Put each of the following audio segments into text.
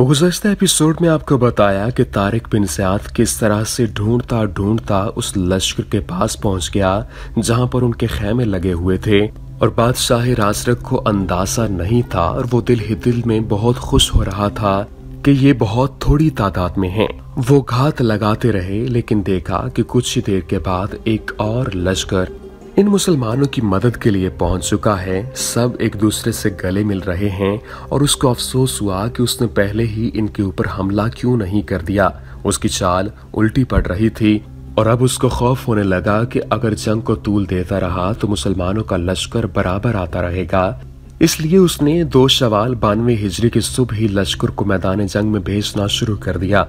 गुजशत एपिसोड में आपको बताया कि तारिक बिन सयाद किस तरह से ढूंढता ढूंढता उस लश्कर के पास पहुंच गया जहां पर उनके खेमे लगे हुए थे और बादशाह राजरक को अंदाजा नहीं था और वो दिल ही दिल में बहुत खुश हो रहा था कि ये बहुत थोड़ी तादाद में हैं। वो घात लगाते रहे लेकिन देखा कि कुछ ही देर के बाद एक और लश्कर इन मुसलमानों की मदद के लिए पहुंच चुका है सब एक दूसरे से गले मिल रहे हैं और उसको अफसोस हुआ कि उसने पहले ही इनके ऊपर हमला क्यों नहीं कर दिया उसकी चाल उल्टी पड़ रही थी और अब उसको खौफ होने लगा कि अगर जंग को तूल देता रहा तो मुसलमानों का लश्कर बराबर आता रहेगा इसलिए उसने दो सवाल बानवे हिजरी के सुबह ही लश्कर को मैदान जंग में भेजना शुरू कर दिया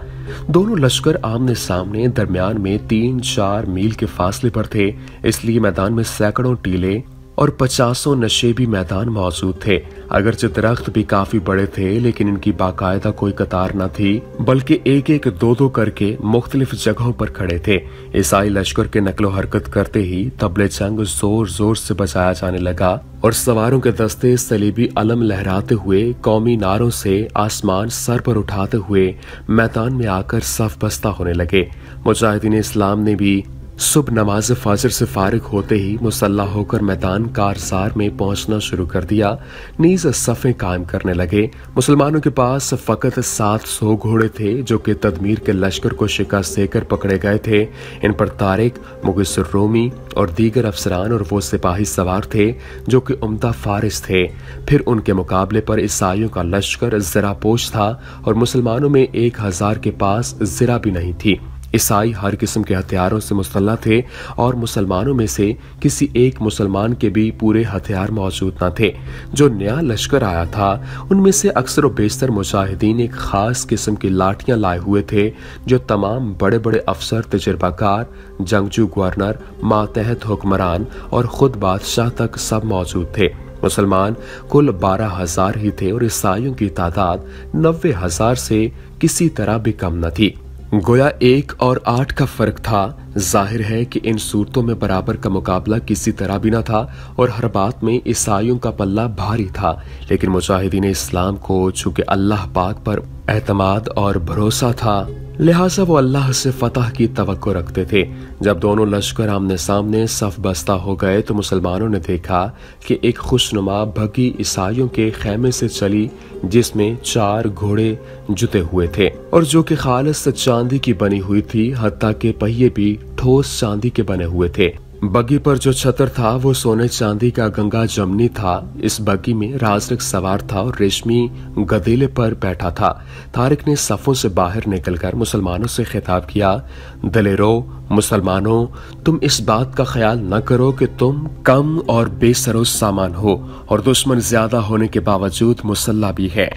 दोनों लश्कर आमने सामने दरमियान में तीन चार मील के फासले पर थे इसलिए मैदान में सैकड़ों टीले और पचासों नशे भी मैदान मौजूद थे अगरचे दरख्त भी काफी बड़े थे लेकिन इनकी बाकायदा कोई कतार न थी बल्कि एक एक दो दो करके मुख्तलिफ जगहों पर खड़े थे ईसाई लश्कर के नकलो हरकत करते ही तबले जंग जोर जोर से बजाया जाने लगा और सवारों के दस्ते सलीबी अलम लहराते हुए कौमी नारों से आसमान सर पर उठाते हुए मैदान में आकर सफ बस्ता होने लगे मुजाहिदीन इस्लाम ने भी सुबह नमाज फाजर से फारिग होते ही मुसल्ला होकर मैदान कारसार में पहुंचना शुरू कर दिया नीज सफ़े कायम करने लगे मुसलमानों के पास फ़कत सात सौ घोड़े थे जो कि तदमीर के लश्कर को शिकस्त देकर पकड़े गए थे इन पर तारिक मुगसर रोमी और दीगर अफसरान और वो सिपाही सवार थे जो कि उमदा फारिस थे फिर उनके मुकाबले पर ईसाइयों का लश्कर पोष था और मुसलमानों में एक हज़ार के पास जरा भी नहीं थी ईसाई हर किस्म के हथियारों से मुसल्ला थे और मुसलमानों में से किसी एक मुसलमान के भी पूरे हथियार मौजूद न थे जो नया लश्कर आया था उनमें से अक्सर वेशतर बेशतर मुजाहिदीन एक खास किस्म की लाठियां लाए हुए थे जो तमाम बड़े बड़े अफसर तजर्बाकार जंगजू गवर्नर मातहत हुक्मरान और खुद बादशाह तक सब मौजूद थे मुसलमान कुल बारह हजार ही थे और ईसाइयों की तादाद नब्बे हजार से किसी तरह भी कम न थी गोया एक और आठ का फर्क था जाहिर है कि इन सूरतों में बराबर का मुकाबला किसी तरह भी ना था और हर बात में ईसाइयों का पल्ला भारी था लेकिन मुजाहिदीन इस्लाम को चूंकि अल्लाह पाक पर एतमाद और भरोसा था लिहाजा वो अल्लाह से फतह की तो रखते थे जब दोनों लश्कर आमने सामने सफ बस्ता हो गए तो मुसलमानों ने देखा कि एक खुशनुमा भगी ईसाइयों के खेमे से चली जिसमें चार घोड़े जुते हुए थे और जो कि खालस चांदी की बनी हुई थी हती के पहिए भी ठोस चांदी के बने हुए थे बग्गी पर जो छतर था वो सोने चांदी का गंगा जमनी था इस बग्गी में राजरिक सवार था और रेशमी गदेले पर बैठा था तारिक ने सफ़ों से बाहर निकलकर मुसलमानों से खिताब किया दलेरो मुसलमानों तुम इस बात का ख्याल न करो कि तुम कम और बेसरोज सामान हो और दुश्मन ज्यादा होने के बावजूद मुसल्ला भी है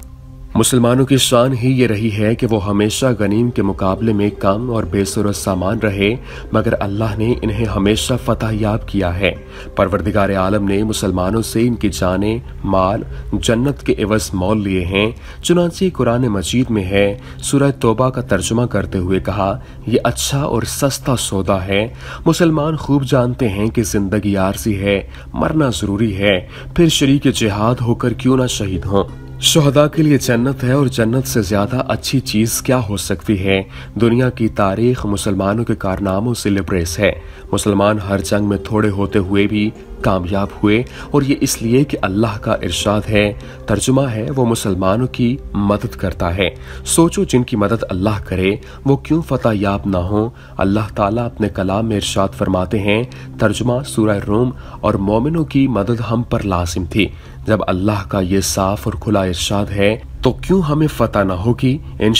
मुसलमानों की शान ही ये रही है कि वो हमेशा गनीम के मुकाबले में कम और बेसुरत सामान रहे मगर अल्लाह ने इन्हें हमेशा फतह याब किया है परवरदिगार आलम ने मुसलमानों से इनकी जाने माल जन्नत के एवज मोल लिए हैं चुनाची कुरान मजीद में है सूरह तोबा का तर्जुमा करते हुए कहा यह अच्छा और सस्ता सौदा है मुसलमान खूब जानते हैं कि जिंदगी आरसी है मरना जरूरी है फिर शरीक जिहाद होकर क्यों ना शहीद हों शहदा के लिए जन्नत है और जन्नत से ज़्यादा अच्छी चीज़ क्या हो सकती है दुनिया की तारीख मुसलमानों के कारनामों से लिब्रेस है मुसलमान हर जंग में थोड़े होते हुए भी कामयाब हुए और ये इसलिए कि अल्लाह का इरशाद है तर्जुमा है वो मुसलमानों की मदद करता है सोचो जिनकी मदद अल्लाह करे वो क्यों फ़तः याब ना हो अल्लाह ताला अपने कलाम में इरशाद फरमाते हैं तर्जुमा सूरह रोम और मोमिनों की मदद हम पर लाजिम थी जब अल्लाह का ये साफ और खुला इर्शाद है तो क्यों हमें फतह ना होगी इन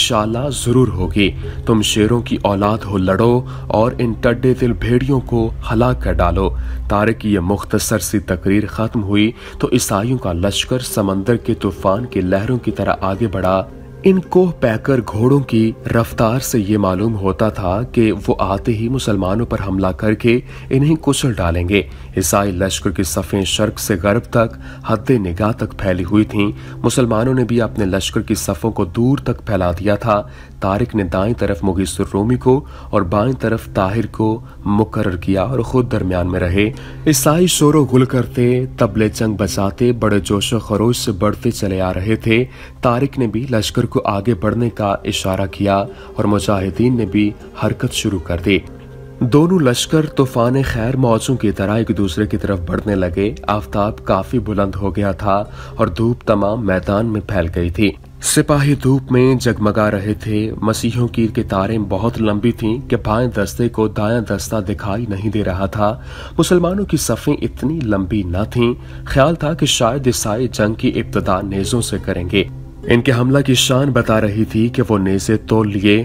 जरूर होगी तुम शेरों की औलाद हो लड़ो और इन टड्डे दिल भेड़ियों को हला कर डालो तारे की यह मुख्तसर सी तकरीर ख़त्म हुई तो ईसाइयों का लश्कर समंदर के तूफान की लहरों की तरह आगे बढ़ा इन कोह पैकर घोड़ों की रफ्तार से ये मालूम होता था कि वो आते ही मुसलमानों पर हमला करके इन्हें कुचल डालेंगे ईसाई लश्कर की सफ़ें शर्क से गर्भ तक हद निगाह तक फैली हुई थीं मुसलमानों ने भी अपने लश्कर की सफ़ों को दूर तक फैला दिया था तारिक ने दाएं तरफ मुगीसुर रोमी को और बाएं तरफ ताहिर को मुकर किया और खुद दरमियान में रहे ईसाई शोरों गुल करते तबले चंग बचाते बड़े जोशो खरोश से बढ़ते चले आ रहे थे तारिक ने भी लश्कर को आगे बढ़ने का इशारा किया और मुजाहिदीन ने भी हरकत शुरू कर दी दोनों लश्कर तूफान खैर मौजों की तरह एक दूसरे की तरफ बढ़ने लगे आफ्ताब काफी बुलंद हो गया था और धूप तमाम मैदान में फैल गई थी सिपाही धूप में जगमगा रहे थे मसीहों की कितारें बहुत लंबी थीं कि बाएं दस्ते को दाया दस्ता दिखाई नहीं दे रहा था मुसलमानों की सफ़ें इतनी लंबी न थीं ख्याल था कि शायद ईसाई जंग की इब्तदा नेजों से करेंगे इनके हमला की शान बता रही थी कि वो नेजे तोल लिए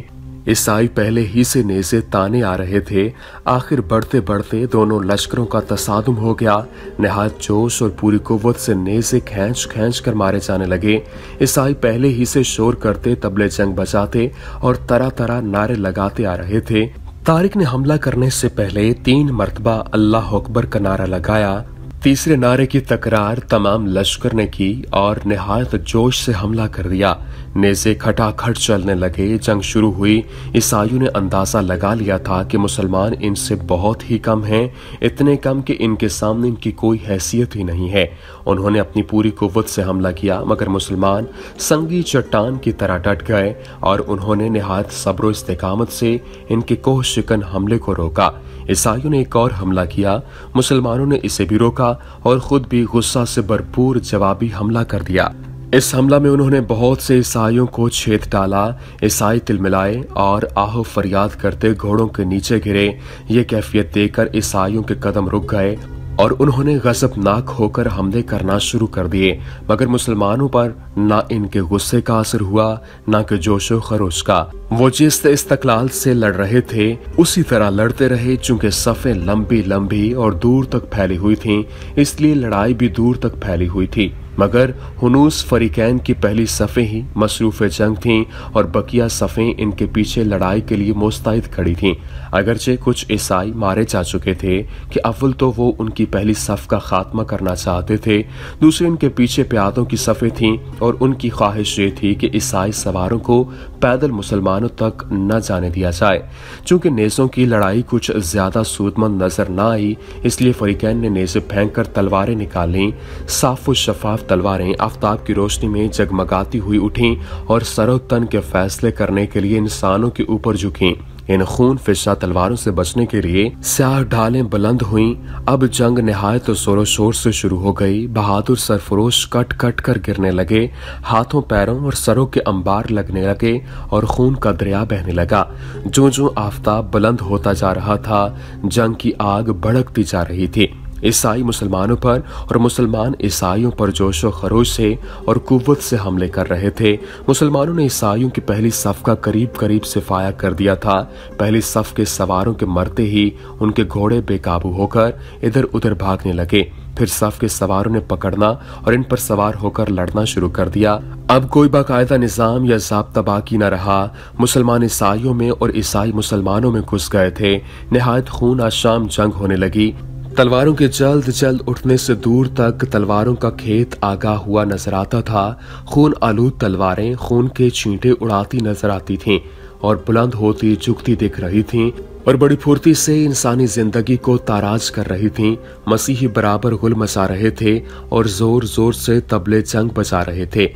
ईसाई पहले ही से नेजे ताने आ रहे थे आखिर बढ़ते बढ़ते दोनों लश्करों का तसादम हो गया नहात जोश और पूरी कुत से नेजे खेच खेच कर मारे जाने लगे ईसाई पहले ही से शोर करते तबले जंग बजाते और तरह तरह नारे लगाते आ रहे थे तारिक ने हमला करने से पहले तीन मरतबा अल्लाह अकबर का नारा लगाया तीसरे नारे की तकरार तमाम लश्कर ने की और निहायत जोश से हमला कर दिया नेजे खटाखट चलने लगे जंग शुरू हुई ईसाइयों ने अंदाजा लगा लिया था कि मुसलमान इनसे बहुत ही कम हैं इतने कम कि इनके सामने इनकी कोई हैसियत ही नहीं है उन्होंने अपनी पूरी कुवत से हमला किया मगर मुसलमान संगी चट्टान की तरह डट गए और उन्होंने निहायत सब्र इस्तकामत से इनके कोह शिकन हमले को रोका ईसाइयों ने एक और हमला किया मुसलमानों ने इसे भी रोका और खुद भी गुस्सा से भरपूर जवाबी हमला कर दिया इस हमला में उन्होंने बहुत से ईसाइयों को छेद डाला ईसाई तिलमिलाए और आहो फरियाद करते घोड़ों के नीचे गिरे ये कैफियत देकर ईसाइयों के कदम रुक गए और उन्होंने गजबनाक होकर हमले करना शुरू कर दिए मगर मुसलमानों पर ना इनके गुस्से का असर हुआ ना कि जोशो खरोश का वो जिस इस्तकलाल से लड़ रहे थे उसी तरह लड़ते रहे चूंकि सफ़े लंबी लंबी और दूर तक फैली हुई थी इसलिए लड़ाई भी दूर तक फैली हुई थी मगर हनूस फरीकैन की पहली सफ़े ही मसरूफ़ जंग थीं और बकिया सफ़ें इनके पीछे लड़ाई के लिए मुस्तैद खड़ी थीं अगरचे कुछ ईसाई मारे जा चुके थे कि अव्वल तो वो उनकी पहली सफ़ का खात्मा करना चाहते थे दूसरे उनके पीछे प्यादों की सफ़ें थीं और उनकी ख्वाहिश ये थी कि ईसाई सवारों को पैदल मुसलमानों तक न जाने दिया जाए चूँकि नेज़ों की लड़ाई कुछ ज़्यादा सूदमंद नज़र न आई इसलिए फरीकैन ने नेज़े फेंक कर तलवारें निकाल लीं साफ व शफाफ तलवारें आफ्ताब की रोशनी में जगमगाती हुई उठी और सरोतन के फैसले करने के लिए इंसानों के ऊपर झुकी इन खून फिशा तलवारों से बचने के लिए स्याह ढालें बुलंद हुईं अब जंग नहायत शोरों शोर से शुरू हो गई बहादुर सरफरोश कट कट कर गिरने लगे हाथों पैरों और सरों के अंबार लगने लगे और खून का दरिया बहने लगा जो जो आफ्ताब बुलंद होता जा रहा था जंग की आग भड़कती जा रही थी ईसाई मुसलमानों पर और मुसलमान ईसाइयों पर जोश व खरोश से और कुत से हमले कर रहे थे मुसलमानों ने ईसाइयों की पहली सफ का करीब करीब से फाया कर दिया था पहली सफ के सवारों के मरते ही उनके घोड़े बेकाबू होकर इधर उधर भागने लगे फिर सफ के सवारों ने पकड़ना और इन पर सवार होकर लड़ना शुरू कर दिया अब कोई बाकायदा निज़ाम या जबता बाकी न रहा मुसलमान ईसाइयों में और ईसाई मुसलमानों में घुस गए थे नहायत खून आज शाम जंग होने लगी तलवारों के जल्द जल्द उठने से दूर तक तलवारों का खेत आगा हुआ नजर आता था खून आलूद तलवारें खून के चींटे उड़ाती नजर आती थीं और बुलंद होती झुकती दिख रही थीं और बड़ी फुर्ती से इंसानी जिंदगी को ताराज कर रही थीं, मसीही बराबर गुल मचा रहे थे और जोर जोर से तबले चंग बजा रहे थे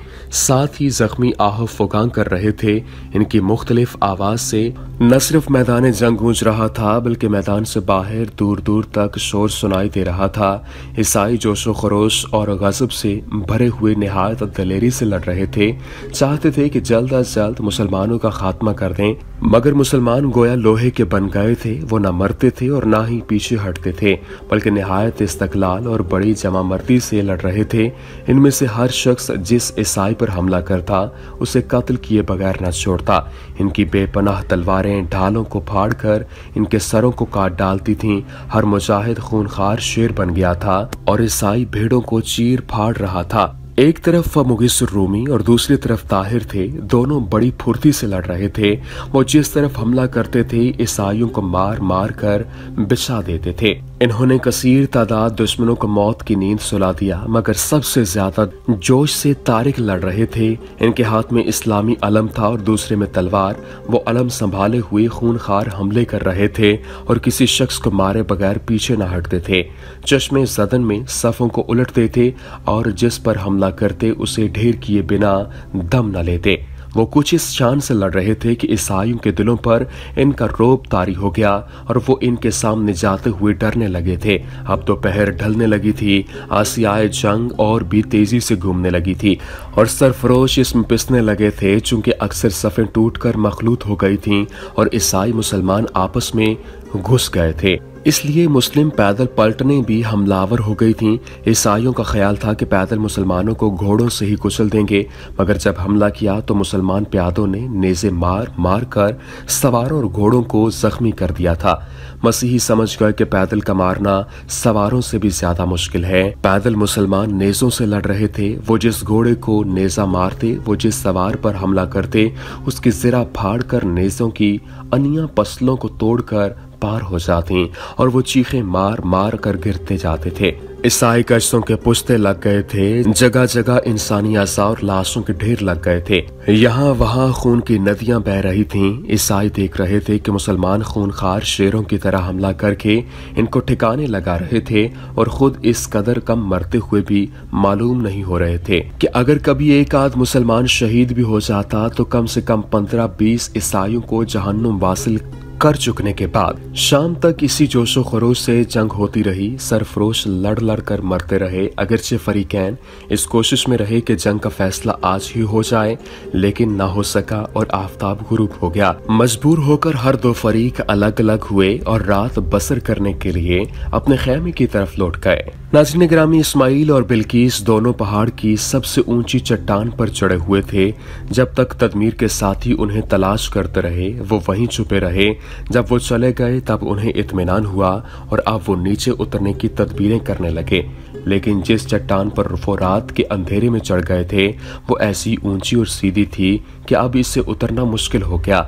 साथ ही जख्मी आह फुगांग कर रहे थे इनकी मुख्तलिफ आवाज से न सिर्फ मैदान जंग गूंज रहा था बल्कि मैदान से बाहर दूर दूर तक शोर सुनाई दे रहा था ईसाई जोशो खरोश और गजब से भरे हुए नहायत दलेरी से लड़ रहे थे चाहते थे कि जल्द अज जल्द मुसलमानों का खात्मा कर दें मगर मुसलमान गोया लोहे के बनकर गए थे वो ना मरते थे और ना ही पीछे हटते थे बल्कि नहायत इस्तकलाल और बड़ी जमा मर्दी से लड़ रहे थे इनमें से हर शख्स जिस ईसाई पर हमला करता उसे कत्ल किए बगैर न छोड़ता इनकी बेपनाह तलवारें ढालों को फाड़ कर इनके सरों को काट डालती थीं हर मुजाहिद खूनखार शेर बन गया था और ईसाई भेड़ों को चीर फाड़ रहा था एक तरफ मुगिस रोमी और दूसरी तरफ ताहिर थे दोनों बड़ी फुर्ती से लड़ रहे थे वो जिस तरफ हमला करते थे ईसाइयों को मार मार कर बिछा देते थे इन्होंने कसीर तादाद दुश्मनों को मौत की नींद सुला दिया मगर सबसे ज्यादा जोश से तारिक लड़ रहे थे इनके हाथ में इस्लामी अलम था और दूसरे में तलवार वो अलम संभाले हुए खूनखार हमले कर रहे थे और किसी शख्स को मारे बगैर पीछे न हटते थे चश्मे जदन में सफ़ों को उलटते थे और जिस पर हमला करते उसे ढेर किए बिना दम न लेते वो कुछ इस शान से लड़ रहे थे कि ईसाइयों के दिलों पर इनका रोब तारी हो गया और वो इनके सामने जाते हुए डरने लगे थे अब दोपहर तो ढलने लगी थी आसियाए जंग और भी तेजी से घूमने लगी थी और सरफरोश इसमें पिसने लगे थे चूंकि अक्सर सफ़ें टूट कर मखलूत हो गई थीं और ईसाई मुसलमान आपस में घुस गए थे इसलिए मुस्लिम पैदल पलटने भी हमलावर हो गई थीं। ईसाइयों का ख्याल था कि पैदल मुसलमानों को घोड़ों से ही कुचल देंगे मगर जब हमला किया तो मुसलमान प्यादों ने नेजे मार मार कर सवारों और घोड़ों को जख्मी कर दिया था मसीही समझ गए कि पैदल का मारना सवारों से भी ज्यादा मुश्किल है पैदल मुसलमान नेजों से लड़ रहे थे वो जिस घोड़े को नेजा मारते वो जिस सवार पर हमला करते उसकी जिरा फाड़ कर नेजों की अनिया पसलों को तोड़कर पार हो जाती और वो चीखे मार मार कर गिरते जाते थे ईसाई कश्तों के पुश्ते लग गए थे जगह जगह इंसानी अजा और लाशों के ढेर लग गए थे यहाँ वहाँ खून की नदियां बह रही थीं। ईसाई देख रहे थे कि मुसलमान खूनखार शेरों की तरह हमला करके इनको ठिकाने लगा रहे थे और खुद इस कदर कम मरते हुए भी मालूम नहीं हो रहे थे कि अगर कभी एक आध मुसलमान शहीद भी हो जाता तो कम से कम पंद्रह बीस ईसाइयों को जहन्नुम वासिल कर चुकने के बाद शाम तक इसी जोशो खरोश से जंग होती रही सरफरोश लड़ लड़ कर मरते रहे अगरचे फरीकैन इस कोशिश में रहे कि जंग का फैसला आज ही हो जाए लेकिन ना हो सका और आफताब गुरूब हो गया मजबूर होकर हर दो फरीक अलग अलग हुए और रात बसर करने के लिए अपने खेमे की तरफ लौट गए नाजरीन ग्रामी इस्माइल और बिल्किस दोनों पहाड़ की सबसे ऊंची चट्टान पर चढ़े हुए थे जब तक तदमीर के साथी उन्हें तलाश करते रहे वो वहीं छुपे रहे जब वो चले गए तब उन्हें इतमान हुआ और अब वो नीचे उतरने की तदबीरें करने लगे लेकिन जिस चट्टान पर वो रात के अंधेरे में चढ़ गए थे वो ऐसी ऊंची और सीधी थी कि अब इससे उतरना मुश्किल हो गया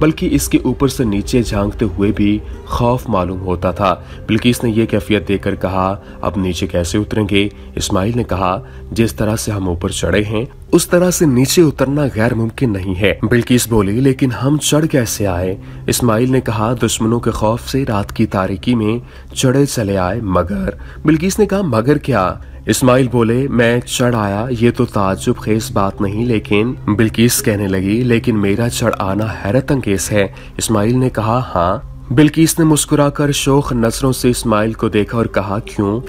बल्कि इसके ऊपर से नीचे झांकते हुए भी खौफ मालूम होता था बिल्किस ने यह कैफियत देकर कहा अब नीचे कैसे उतरेंगे इस्माइल ने कहा जिस तरह से हम ऊपर चढ़े हैं उस तरह से नीचे उतरना गैर मुमकिन नहीं है बिल्किस बोली लेकिन हम चढ़ कैसे आए इस्माइल ने कहा दुश्मनों के खौफ से रात की तारीकी में चढ़े चले आए मगर बिल्किस ने कहा मगर क्या इस्माइल बोले मैं चढ़ आया ये तो ताजुब खेस बात नहीं लेकिन बिल्किस कहने लगी लेकिन मेरा चढ़ आना हैरत अंगेज है इस्माइल ने कहा हाँ बिल्किस ने मुस्कुराकर शोख नजरों से इस्माइल को देखा और कहा क्यों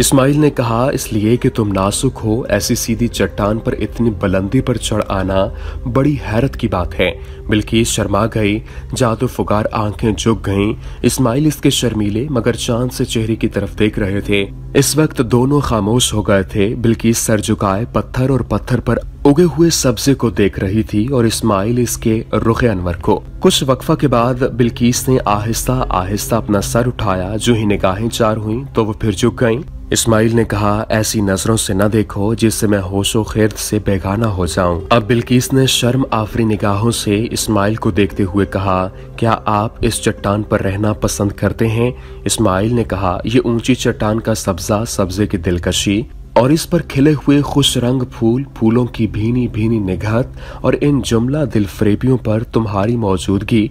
इस्माइल ने कहा इसलिए कि तुम नासुक हो ऐसी सीधी चट्टान पर इतनी बुलंदी पर चढ़ आना बड़ी हैरत की बात है बिल्किस शर्मा गई जादू फुगार आंखें झुक गईं इस्माइल इसके शर्मीले मगर चांद से चेहरे की तरफ देख रहे थे इस वक्त दोनों खामोश हो गए थे बिल्किस सर झुकाए पत्थर और पत्थर पर उगे हुए सब्जे को देख रही थी और इस्माइल इसके रुख अनवर को कुछ वक्फा के बाद बिल्किस ने आहिस्ता आहिस्ता अपना सर उठाया जो ही निगाहें चार हुई तो वो फिर झुक गईं इस्माइल ने कहा ऐसी नजरों से न देखो जिससे मैं होशो खेद से बेगाना हो जाऊं। अब बिल्किस ने शर्म आफरी निगाहों से इस्माइल को देखते हुए कहा क्या आप इस चट्टान पर रहना पसंद करते हैं इस्माइल ने कहा यह ऊंची चट्टान का सब्जा सब्जे की दिलकशी और इस पर खिले हुए खुश रंग फूल फूलों की भीनी भीनी निगाहत और इन जुमला दिल फ्रेबियों पर तुम्हारी मौजूदगी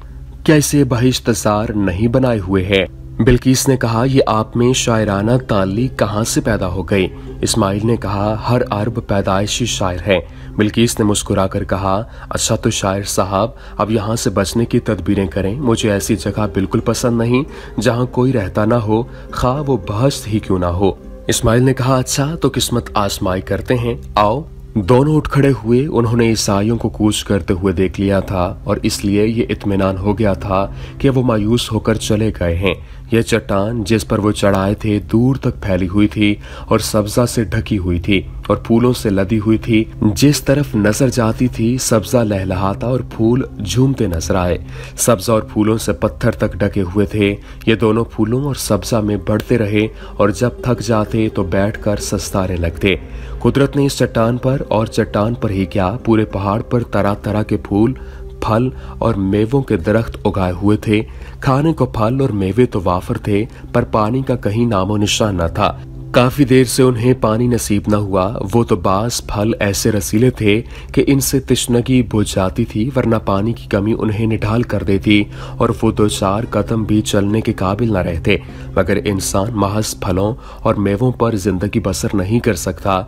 क्या इसे बहिश्तार नहीं बनाए हुए है बिल्किस ने कहा ये आप में शायराना ताली कहाँ से पैदा हो गई इस्माइल ने कहा हर अरब पैदाइशी शायर है बिल्किस ने मुस्कुराकर कहा अच्छा तो शायर साहब अब यहाँ से बचने की तदबीरें करें मुझे ऐसी जगह बिल्कुल पसंद नहीं जहाँ कोई रहता ना हो खा वो बहस ही क्यों ना हो इस्माइल ने कहा अच्छा तो किस्मत आसमाई करते हैं आओ दोनों उठ खड़े हुए उन्होंने ईसाइयों को कूच करते हुए देख लिया था और इसलिए ये इतमान हो गया था कि वो मायूस होकर चले गए हैं यह चट्टान जिस पर वो चढ़ाए थे दूर तक फैली हुई थी और सब्जा से ढकी हुई थी और फूलों से लदी हुई थी जिस तरफ नजर जाती थी सब्जा लहलहाता और फूल झूमते नजर आए सब्जा और फूलों से पत्थर तक ढके हुए थे ये दोनों फूलों और सब्जा में बढ़ते रहे और जब थक जाते तो बैठकर सस्तारे लगते कुदरत ने इस चट्टान पर और चट्टान पर ही क्या पूरे पहाड़ पर तरह तरह के फूल फल और मेवों के दरख्त उगाए हुए थे खाने को फल और मेवे तो वाफर थे पर पानी का कहीं नामो निशान न था काफी देर से उन्हें पानी नसीब न हुआ वो तो बास फल ऐसे रसीले थे कि इनसे तिश्नगी बुझ जाती थी वरना पानी की कमी उन्हें निढाल कर देती और वो दो चार कदम भी चलने के काबिल न रहते मगर इंसान महज फलों और मेवों पर जिंदगी बसर नहीं कर सकता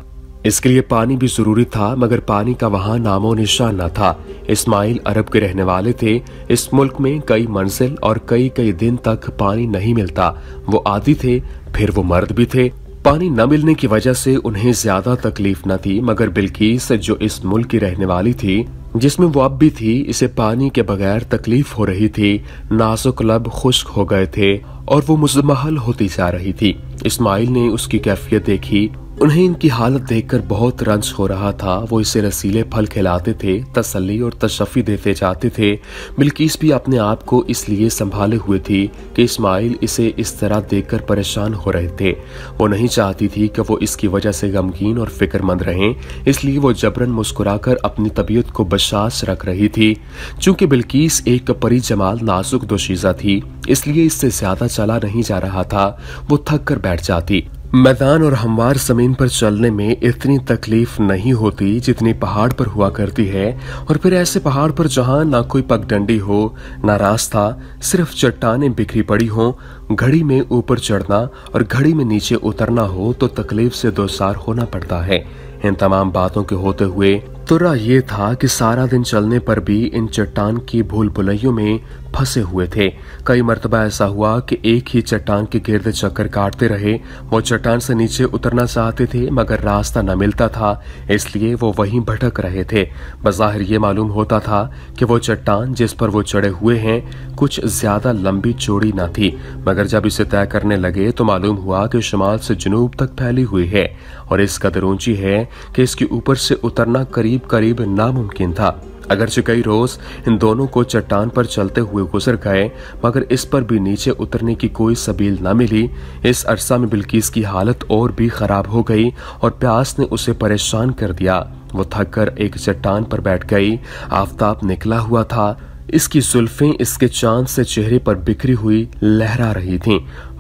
इसके लिए पानी भी जरूरी था मगर पानी का वहां नामो निशान न था इस्माइल अरब के रहने वाले थे इस मुल्क में कई मंजिल और कई कई दिन तक पानी नहीं मिलता वो आदि थे फिर वो मर्द भी थे पानी न मिलने की वजह से उन्हें ज्यादा तकलीफ न थी मगर बिल्किस जो इस मुल्क की रहने वाली थी जिसमें वो अब भी थी इसे पानी के बगैर तकलीफ हो रही थी नाजुक लब खुश्क हो गए थे और वो मुजमहल होती जा रही थी इस्माइल ने उसकी कैफियत देखी उन्हें इनकी हालत देखकर बहुत रंज हो रहा था वो इसे रसीले फल खिलाते थे तसल्ली और तशफ़ी देते जाते थे बिल्किस भी अपने आप को इसलिए संभाले हुए थी कि इस्माइल इसे इस तरह देखकर परेशान हो रहे थे वो नहीं चाहती थी कि वो इसकी वजह से गमगीन और फिक्रमंद रहें इसलिए वो जबरन मुस्कुराकर अपनी तबीयत को बशास रख रही थी चूंकि बिल्किस एक परी जमाल नाजुक दोशीजा थी इसलिए इससे ज्यादा चला नहीं जा रहा था वो थक कर बैठ जाती मैदान और हमवार जमीन पर चलने में इतनी तकलीफ नहीं होती जितनी पहाड़ पर हुआ करती है और फिर ऐसे पहाड़ पर जहां ना कोई पगडंडी हो ना रास्ता सिर्फ चट्टाने बिखरी पड़ी हो घड़ी में ऊपर चढ़ना और घड़ी में नीचे उतरना हो तो तकलीफ से दोसार होना पड़ता है इन तमाम बातों के होते हुए तुरा ये था कि सारा दिन चलने पर भी इन चट्टान की भूल भुलैयों में फंसे हुए थे कई मरतबा ऐसा हुआ कि एक ही चट्टान के गिर्द चक्कर काटते रहे वो चट्टान से नीचे उतरना चाहते थे मगर रास्ता न मिलता था इसलिए वो वहीं भटक रहे थे बज़ाहिर ये मालूम होता था कि वो चट्टान जिस पर वो चढ़े हुए हैं कुछ ज़्यादा लंबी चौड़ी ना थी मगर जब इसे तय करने लगे तो मालूम हुआ कि शुमाल से जुनूब तक फैली हुई है और इस कदर ऊंची है कि इसके ऊपर से उतरना करीब करीब करीब नामुमकिन था अगरचे कई रोज इन दोनों को चट्टान पर चलते हुए गुजर गए मगर इस पर भी नीचे उतरने की कोई सबील न मिली इस अरसा में बिल्किस की हालत और भी खराब हो गई और प्यास ने उसे परेशान कर दिया वो थक कर एक चट्टान पर बैठ गई आफ्ताब निकला हुआ था इसकी जुल्फे इसके चांद से चेहरे पर बिखरी हुई लहरा रही थीं।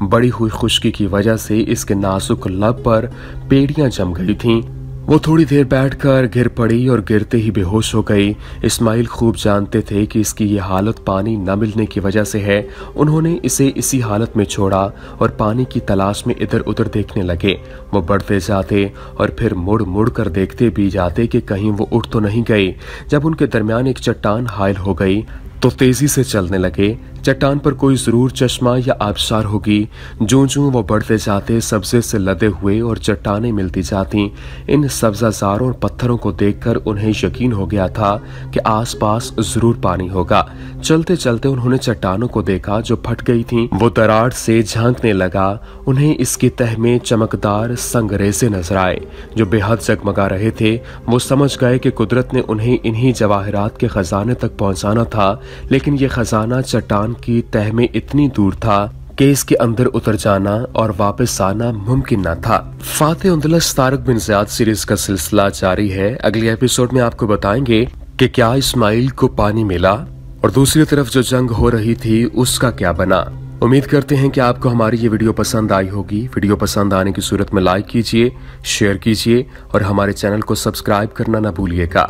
बड़ी हुई खुशकी की वजह से इसके नाजुक लब पर पेड़ियां जम गई थीं वो थोड़ी देर बैठकर गिर पड़ी और गिरते ही बेहोश हो गई इस्माइल खूब जानते थे कि इसकी ये हालत पानी न मिलने की वजह से है उन्होंने इसे इसी हालत में छोड़ा और पानी की तलाश में इधर उधर देखने लगे वो बढ़ते जाते और फिर मुड़ मुड़ कर देखते भी जाते कि कहीं वो उठ तो नहीं गई जब उनके दरमियान एक चट्टान हायल हो गई तो तेजी से चलने लगे चट्टान पर कोई ज़रूर चश्मा या आबशार होगी जो जो वो बढ़ते जाते सब्जे से लदे हुए और चट्टाने मिलती जाती इन सब्जाजारों और पत्थरों को देखकर उन्हें यकीन हो गया था कि आसपास जरूर पानी होगा चलते चलते उन्होंने चट्टानों को देखा जो फट गई थी वो दरार से झांकने लगा उन्हें इसकी तह में चमकदार संगरेजे नजर आए जो बेहद जगमगा रहे थे वो समझ गए कि कुदरत ने उन्हें इन्हीं जवाहरात के खजाने तक पहुंचाना था लेकिन ये खजाना चट्टान की तह में इतनी दूर था कि इसके अंदर उतर जाना और वापस आना मुमकिन न था फाते तारक बिन जयाद सीरीज का सिलसिला जारी है अगले एपिसोड में आपको बताएंगे कि क्या इस्माइल को पानी मिला और दूसरी तरफ जो जंग हो रही थी उसका क्या बना उम्मीद करते हैं कि आपको हमारी ये वीडियो पसंद आई होगी वीडियो पसंद आने की सूरत में लाइक कीजिए शेयर कीजिए और हमारे चैनल को सब्सक्राइब करना ना भूलिएगा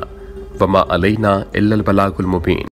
वमा अलैना इल्लल बलागुल मुबीन